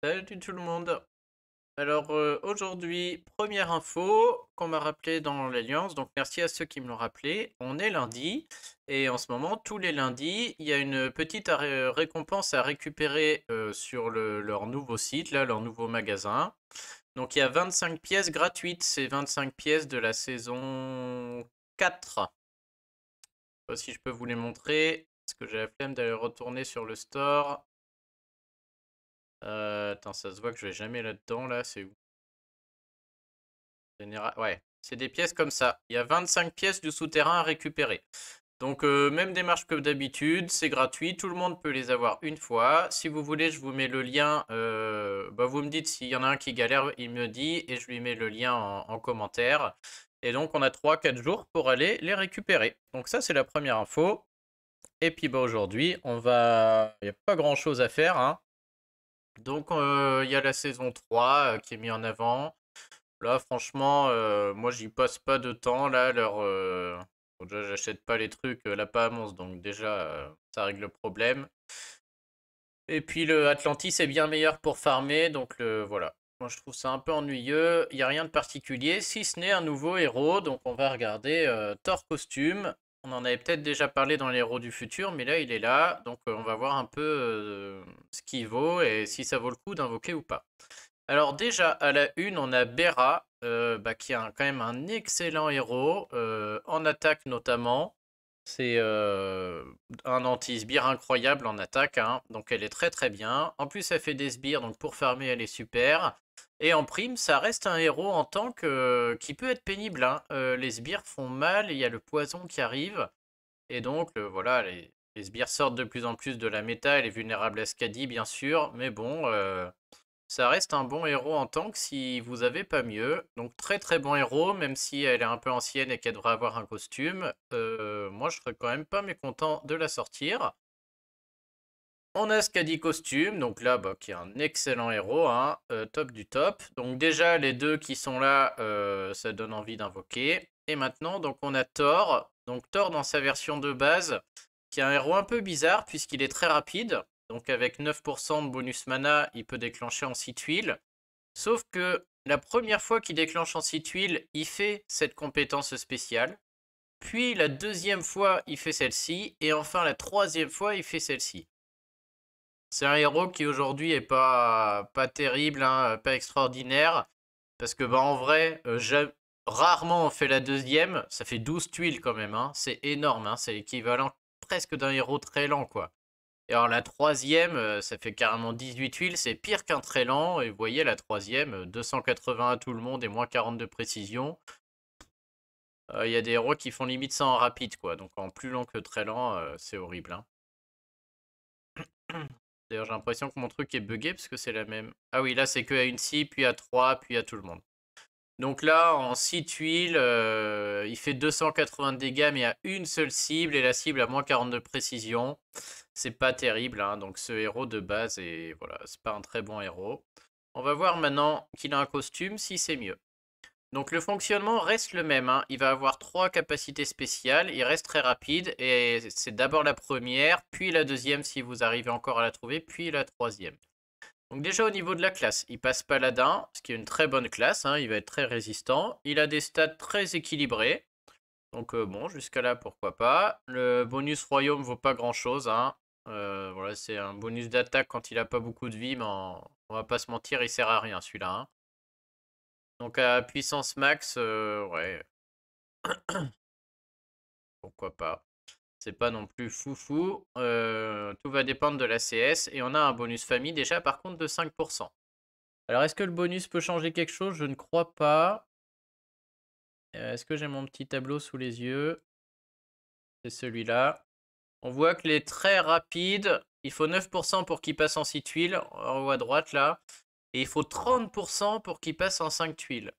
Salut tout le monde. Alors euh, aujourd'hui, première info qu'on m'a rappelé dans l'Alliance, donc merci à ceux qui me l'ont rappelé. On est lundi et en ce moment, tous les lundis, il y a une petite euh, récompense à récupérer euh, sur leur nouveau site, là, leur nouveau magasin. Donc il y a 25 pièces gratuites, c'est 25 pièces de la saison 4. Je sais pas si je peux vous les montrer, parce que j'ai la flemme d'aller retourner sur le store. Euh, attends, ça se voit que je vais jamais là-dedans, là. C'est où Ouais, c'est des pièces comme ça. Il y a 25 pièces du souterrain à récupérer. Donc, euh, même démarche que d'habitude, c'est gratuit, tout le monde peut les avoir une fois. Si vous voulez, je vous mets le lien, euh, bah vous me dites s'il y en a un qui galère, il me dit, et je lui mets le lien en, commentaire. Et donc, on a 3-4 jours pour aller les récupérer. Donc ça, c'est la première info. Et puis, bah, aujourd'hui, on va... il n'y a pas grand-chose à faire. Hein. Donc il y a la saison 3 qui est mise en avant. Là, franchement, moi, j'y passe pas de temps. Là, Alors déjà, j'achète pas les trucs la là pas donc déjà, ça règle le problème. Et puis le Atlantis est bien meilleur pour farmer, donc le, voilà. Moi, je trouve ça un peu ennuyeux. Il n'y a rien de particulier, si ce n'est un nouveau héros. Donc, on va regarder Thor Costume. On en avait peut-être déjà parlé dans les héros du futur, mais là il est là, donc euh, on va voir un peu euh, ce qu'il vaut et si ça vaut le coup d'invoquer ou pas. Alors déjà à la une, on a Bera, euh, bah, qui est quand même un excellent héros, en attaque notamment. C'est un anti-sbire incroyable en attaque, hein. donc elle est très très bien. En plus, elle fait des sbires, donc pour farmer, elle est super. Et en prime, ça reste un héros en tant que qui peut être pénible. Hein. les sbires font mal, il y a le poison qui arrive. Et donc, voilà, les, les, sbires sortent de plus en plus de la méta. Elle est vulnérable à Skadi, bien sûr, mais bon, ça reste un bon héros en tank si vous avez pas mieux. Donc très très bon héros, même si elle est un peu ancienne et qu'elle devrait avoir un costume. Euh, moi je serais quand même pas mécontent de la sortir. On a ce qu'a dit costume, donc là bah, qui est un excellent héros, hein, euh, top du top. Donc déjà les deux qui sont là, euh, ça donne envie d'invoquer. Et maintenant donc on a Thor. Donc Thor dans sa version de base, qui est un héros un peu bizarre puisqu'il est très rapide. Donc avec 9% de bonus mana, il peut déclencher en 6 tuiles. Sauf que la première fois qu'il déclenche en 6 tuiles, il fait cette compétence spéciale. Puis la deuxième fois, il fait celle-ci. Et enfin la troisième fois, il fait celle-ci. C'est un héros qui aujourd'hui est pas, terrible, hein, pas extraordinaire. Parce que bah, en vrai, euh, rarement on fait la deuxième. Ça fait 12 tuiles quand même. Hein. C'est énorme. Hein. C'est l'équivalent presque d'un héros très lent. quoi. Et alors la troisième, euh, ça fait carrément 18 huiles, c'est pire qu'un très lent. Et vous voyez la troisième, 280 euh, à tout le monde et moins 40 de précision. Euh, il y a des héros qui font limite ça en rapide, quoi. Donc en plus lent que très lent, c'est horrible. Hein. D'ailleurs, j'ai l'impression que mon truc est buggé parce que c'est la même. Ah oui, là, c'est que à une cible, puis à trois, puis à tout le monde. Donc là, en 6 tuiles, il fait 280 de dégâts, mais à une seule cible, et la cible à moins 40 de précision. C'est pas terrible, hein, donc ce héros de base, et voilà, c'est pas un très bon héros. On va voir maintenant qu'il a un costume, si c'est mieux. Donc le fonctionnement reste le même, hein. il va avoir trois capacités spéciales, il reste très rapide, et c'est d'abord la première, puis la deuxième si vous arrivez encore à la trouver, puis la troisième. Donc déjà au niveau de la classe, il passe paladin, ce qui est une très bonne classe, hein, il va être très résistant, il a des stats très équilibrés, donc euh, bon, jusqu'à là pourquoi pas. Le bonus royaume vaut pas grand chose, euh, voilà, c'est un bonus d'attaque quand il a pas beaucoup de vie, mais on, va pas se mentir, il sert à rien celui-là. Hein. Donc à puissance max, euh, ouais. Pourquoi pas. C'est pas non plus foufou. Euh, tout va dépendre de la CS. Et on a un bonus famille déjà par contre de 5%. Alors est-ce que le bonus peut changer quelque chose Je ne crois pas. Est-ce que j'ai mon petit tableau sous les yeux C'est celui-là. On voit que les très rapides, il faut 9% pour qu'il passe en 6 tuiles, en haut à droite là. Et il faut 30% pour qu'il passe en 5 tuiles.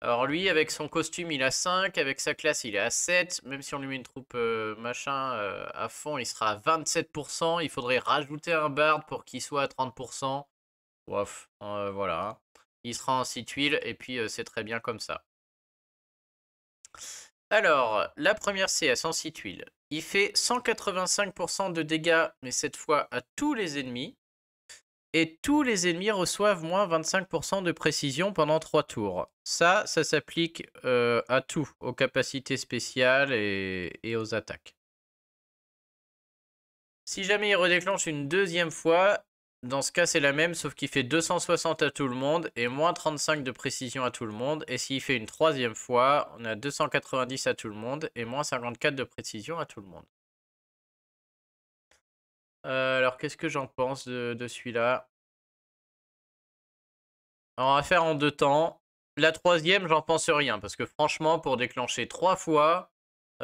Alors lui, avec son costume, il a 5, avec sa classe, il est à 7. Même si on lui met une troupe euh, machin euh, à fond, il sera à 27%. Il faudrait rajouter un barde pour qu'il soit à 30%. Ouf, euh, voilà. Hein. Il sera en 6 tuiles, et puis c'est très bien comme ça. Alors, la première CS à 106 tuiles. Il fait 185% de dégâts, mais cette fois à tous les ennemis. Et tous les ennemis reçoivent moins 25% de précision pendant 3 tours. Ça, ça s'applique euh, à tout, aux capacités spéciales et aux attaques. Si jamais il redéclenche une deuxième fois, dans ce cas, c'est la même, sauf qu'il fait 260 à tout le monde et moins 35 de précision à tout le monde. Et s'il fait une troisième fois, on a 290 à tout le monde et moins 54 de précision à tout le monde. Euh, alors, qu'est-ce que j'en pense de, celui-là On va faire en deux temps. La troisième, j'en pense rien, parce que franchement, pour déclencher trois fois,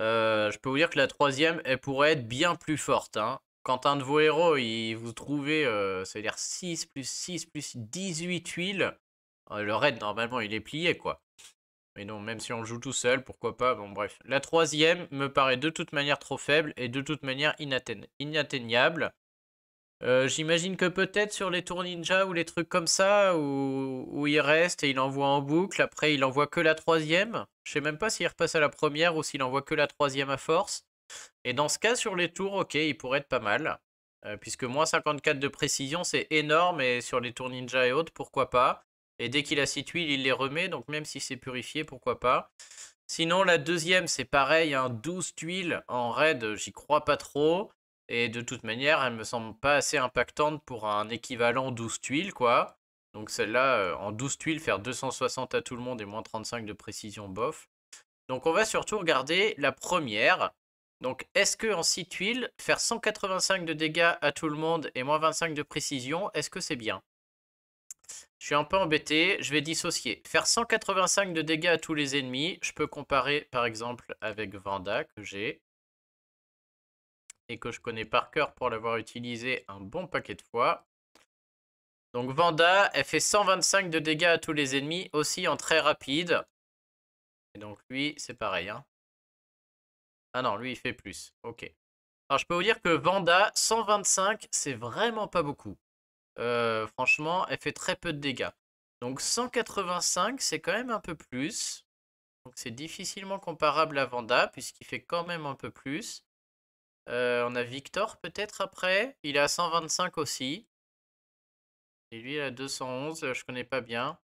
euh, je peux vous dire que la troisième, elle pourrait être bien plus forte. Hein quand un de vos héros, il vous trouvez, euh, ça dire 6 plus 6 plus 18 huiles, euh, le raid, normalement, il est plié, quoi. Mais non, même si on le joue tout seul, pourquoi pas, bon bref. La troisième me paraît de toute manière trop faible et de toute manière inatteignable. Euh, j'imagine que peut-être sur les tours ninja ou les trucs comme ça, où, où, il reste et il envoie en boucle, après il envoie que la troisième. Je sais même pas s'il repasse à la première ou s'il envoie que la troisième à force. Et dans ce cas, sur les tours, ok, il pourrait être pas mal. Euh, puisque moins 54 de précision, c'est énorme. Et sur les tours ninja et autres, pourquoi pas. Et dès qu'il a 6 tuiles, il les remet. Donc même si c'est purifié, pourquoi pas. Sinon, la deuxième, c'est pareil. un hein, 12 tuiles en raid, j'y crois pas trop. Et de toute manière, elle me semble pas assez impactante pour un équivalent 12 tuiles, quoi. Donc celle-là, euh, en 12 tuiles, faire 260 à tout le monde et moins 35 de précision, bof. Donc on va surtout regarder la première, donc, est-ce que en 6 tuiles, faire 185 de dégâts à tout le monde et moins 25 de précision, est-ce que c'est bien Je suis un peu embêté, je vais dissocier. Faire 185 de dégâts à tous les ennemis, je peux comparer par exemple avec Vanda que j'ai et que je connais par cœur pour l'avoir utilisé un bon paquet de fois. Donc Vanda, elle fait 125 de dégâts à tous les ennemis, aussi en très rapide. Et donc lui, c'est pareil. Hein. Ah non, lui, il fait plus. Ok. Alors, je peux vous dire que Vanda, 125, c'est vraiment pas beaucoup. Euh, franchement, elle fait très peu de dégâts. Donc, 185, c'est quand même un peu plus. Donc, c'est difficilement comparable à Vanda, puisqu'il fait quand même un peu plus. Euh, on a Victor, peut-être, après. Il est à 125 aussi. Et lui, il a 211, je connais pas bien.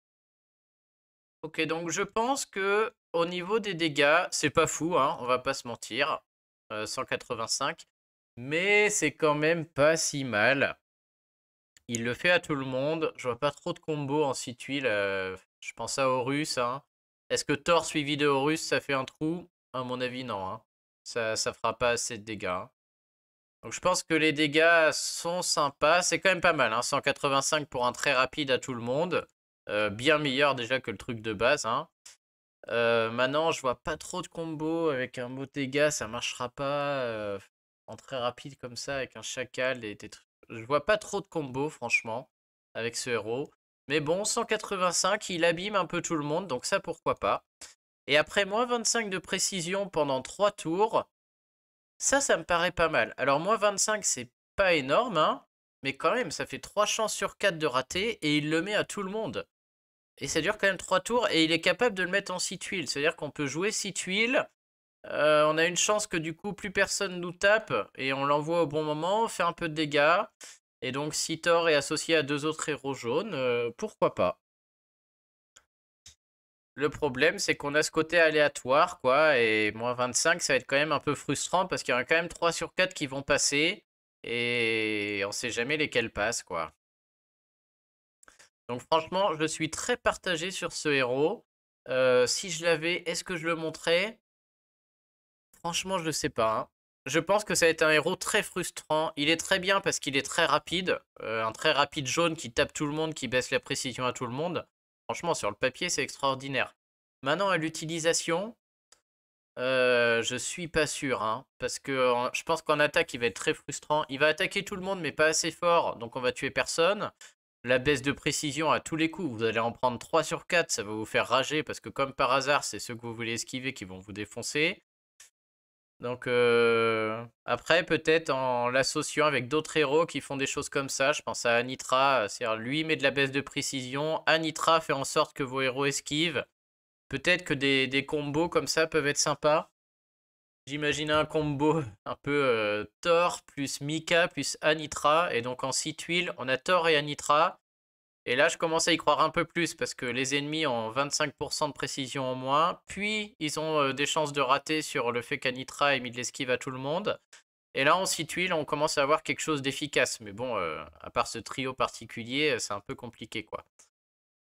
Ok, donc je pense que au niveau des dégâts, c'est pas fou, hein, on va pas se mentir. 185. Euh, mais c'est quand même pas si mal. Il le fait à tout le monde. Je vois pas trop de combos en site euh, je pense à Horus. Hein. Est-ce que Thor suivi de Horus, ça fait un trou À mon avis, non. Hein. Ça, ça fera pas assez de dégâts. Hein. Donc je pense que les dégâts sont sympas. C'est quand même pas mal. 185 pour un très rapide à tout le monde. Euh, bien meilleur déjà que le truc de base. Hein. Euh, maintenant, je vois pas trop de combos avec un dégâts. ça marchera pas. Euh, en très rapide comme ça, avec un chacal. Et des... Je vois pas trop de combos, franchement, avec ce héros. Mais bon, 185, il abîme un peu tout le monde, donc ça pourquoi pas. Et après moins 25 de précision pendant 3 tours, ça, ça me paraît pas mal. Alors moins 25, c'est pas énorme, hein, mais quand même, ça fait 3 chances sur 4 de rater, et il le met à tout le monde. Et ça dure quand même 3 tours et il est capable de le mettre en 6 tuiles. C'est-à-dire qu'on peut jouer 6 tuiles. Euh, on a une chance que du coup plus personne nous tape et on l'envoie au bon moment, on fait un peu de dégâts. Et donc si Thor est associé à deux autres héros jaunes, euh, pourquoi pas Le problème c'est qu'on a ce côté aléatoire quoi et moins 25 ça va être quand même un peu frustrant parce qu'il y en a quand même 3 sur 4 qui vont passer et on sait jamais lesquels passent quoi. Donc franchement, je suis très partagé sur ce héros. Euh, si je l'avais, est-ce que je le montrais Franchement, je ne sais pas. Hein. Je pense que ça va être un héros très frustrant. Il est très bien parce qu'il est très rapide. Euh, un très rapide jaune qui tape tout le monde, qui baisse la précision à tout le monde. Franchement, sur le papier, c'est extraordinaire. Maintenant, à l'utilisation, je euh, je suis pas sûr. Hein, parce que je pense qu'en attaque, il va être très frustrant. Il va attaquer tout le monde, mais pas assez fort. Donc, on va tuer personne la baisse de précision à tous les coups. Vous allez en prendre 3 sur 4, ça va vous faire rager parce que comme par hasard, c'est ceux que vous voulez esquiver qui vont vous défoncer. Donc euh, après, peut-être en l'associant avec d'autres héros qui font des choses comme ça, je pense à Anitra, euh, c'est-à-dire lui met de la baisse de précision, Anitra fait en sorte que vos héros esquivent. Peut-être que des combos comme ça peuvent être sympas. J'imaginais un combo un peu euh, Thor plus Mika plus Anitra. Et donc en 6 tuiles, on a Thor et Anitra. Et là, je commence à y croire un peu plus parce que les ennemis ont 25% de précision en moins. Puis, ils ont euh, des chances de rater sur le fait qu'Anitra ait mis de l'esquive à tout le monde. Et là, en 6 tuiles, on commence à avoir quelque chose d'efficace. Mais bon, euh, à part ce trio particulier, c'est un peu compliqué quoi.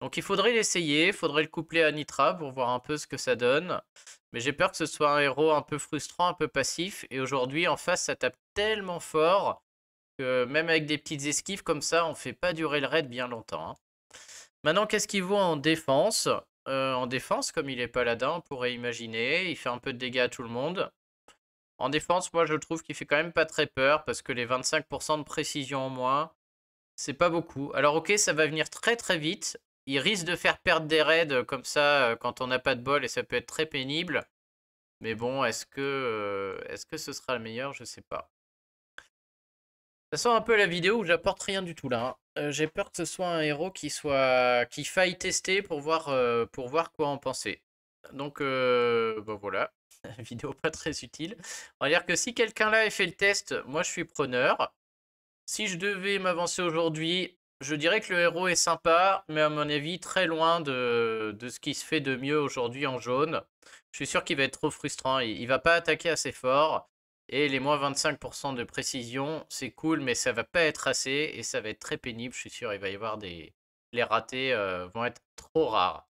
Donc il faudrait l'essayer, il faudrait le coupler à Nitra pour voir un peu ce que ça donne. Mais j'ai peur que ce soit un héros un peu frustrant, un peu passif. Et aujourd'hui, en face, ça tape tellement fort que même avec des petites esquives comme ça, on ne fait pas durer le raid bien longtemps. Hein. Maintenant, qu'est-ce qu'il vaut en défense euh, En défense, comme il est paladin, on pourrait imaginer. Il fait un peu de dégâts à tout le monde. En défense, moi, je trouve qu'il fait quand même pas très peur parce que les 25% de précision en moins, c'est pas beaucoup. Alors ok, ça va venir très très vite, il risque de faire perdre des raids euh, comme ça euh, quand on n'a pas de bol et ça peut être très pénible. Mais bon, est-ce que, euh, -ce que ce sera le meilleur Je sais pas. Ça sent un peu la vidéo où j'apporte rien du tout là. Hein. J'ai peur que ce soit un héros qui soit qui faille tester pour voir, pour voir quoi en penser. Donc euh, bon, bah, voilà, vidéo pas très utile. On va dire que si quelqu'un là a fait le test, moi je suis preneur. Si je devais m'avancer aujourd'hui, je dirais que le héros est sympa, mais à mon avis très loin de, ce qui se fait de mieux aujourd'hui en jaune. Je suis sûr qu'il va être trop frustrant, il, il, va pas attaquer assez fort. Et les moins 25% de précision, c'est cool, mais ça va pas être assez et ça va être très pénible, je suis sûr. Il va y avoir des. Les ratés euh, vont être trop rares.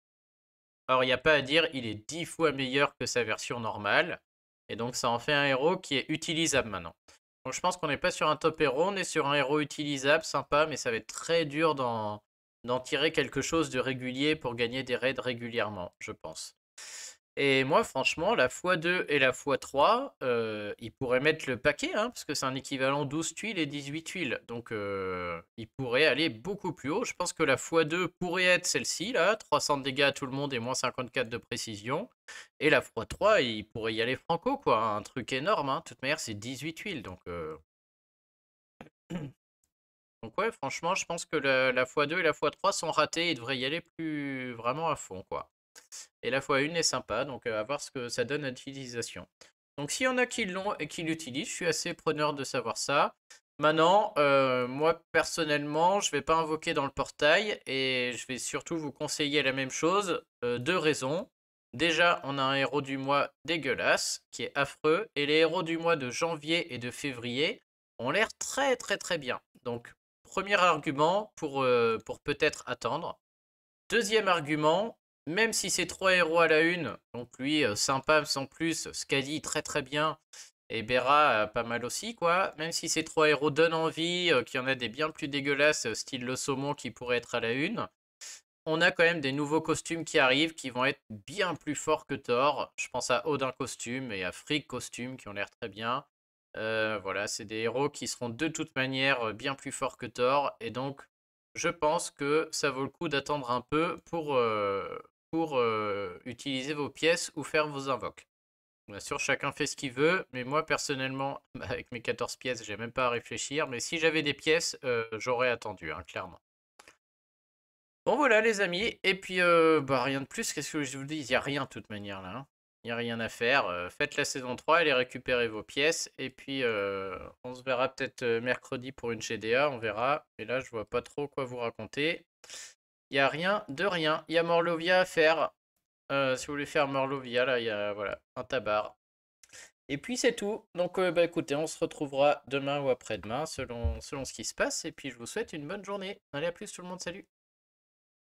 Alors, il n'y a pas à dire, il est 10 fois meilleur que sa version normale. Et donc, ça en fait un héros qui est utilisable maintenant. Donc je pense qu'on n'est pas sur un top héros, on est sur un héros utilisable, sympa, mais ça va être très dur d'en tirer quelque chose de régulier pour gagner des raids régulièrement, je pense. Et moi, franchement, la x2 et la x3, euh, ils pourraient mettre le paquet, hein, parce que c'est un équivalent 12 tuiles et 18 tuiles. Donc, euh, ils pourraient aller beaucoup plus haut. Je pense que la x2 pourrait être celle-ci, là, 300 dégâts à tout le monde et moins 54 de précision. Et la x3, ils pourraient y aller franco, quoi. Hein, un truc énorme, hein. De toute manière, c'est 18 tuiles, euh. donc... ouais, franchement, je pense que la, la x2 et la x3 sont ratées Ils devraient y aller plus vraiment à fond, quoi. Et la fois une est sympa, donc à voir ce que ça donne à l'utilisation. Donc s'il y en a qui l'ont et qui l'utilisent, je suis assez preneur de savoir ça. Maintenant, moi personnellement, je ne vais pas invoquer dans le portail et je vais surtout vous conseiller la même chose. deux raisons. Déjà, on a un héros du mois dégueulasse qui est affreux et les héros du mois de janvier et de février ont l'air très très très bien. Donc, premier argument pour, pour peut-être attendre. Deuxième argument, même si ces trois héros à la une, donc lui, euh, sympa sans plus, Skadi euh, très très bien, et Bera euh, pas mal aussi, quoi. Même si ces trois héros donnent envie, qu'il y en a des bien plus dégueulasses, style le saumon qui pourrait être à la une, on a quand même des nouveaux costumes qui arrivent, qui vont être bien plus forts que Thor. Je pense à Odin costume et à Frigg costume, qui ont l'air très bien. voilà, c'est des héros qui seront de toute manière bien plus forts que Thor, et donc je pense que ça vaut le coup d'attendre un peu pour, euh, pour euh, utiliser vos pièces ou faire vos invoques. Bien sûr, chacun fait ce qu'il veut, mais moi personnellement, bah, avec mes 14 pièces, j'ai même pas à réfléchir. Mais si j'avais des pièces, euh, j'aurais attendu, hein, clairement. Bon voilà les amis, et puis bah rien de plus, qu'est-ce que je vous dis Il n'y a rien de toute manière là. Hein il n'y a rien à faire. faites la saison 3, allez récupérer vos pièces. Et puis, on se verra peut-être mercredi pour une GDA, on verra. et là, je vois pas trop quoi vous raconter. Il n'y a rien de rien. Il y a Morlovia à faire. si vous voulez faire Morlovia, là, il y a voilà, un tabar. Et puis, c'est tout. Donc, bah, écoutez, on se retrouvera demain ou après-demain, selon, selon ce qui se passe. Et puis, je vous souhaite une bonne journée. Allez, à plus tout le monde. Salut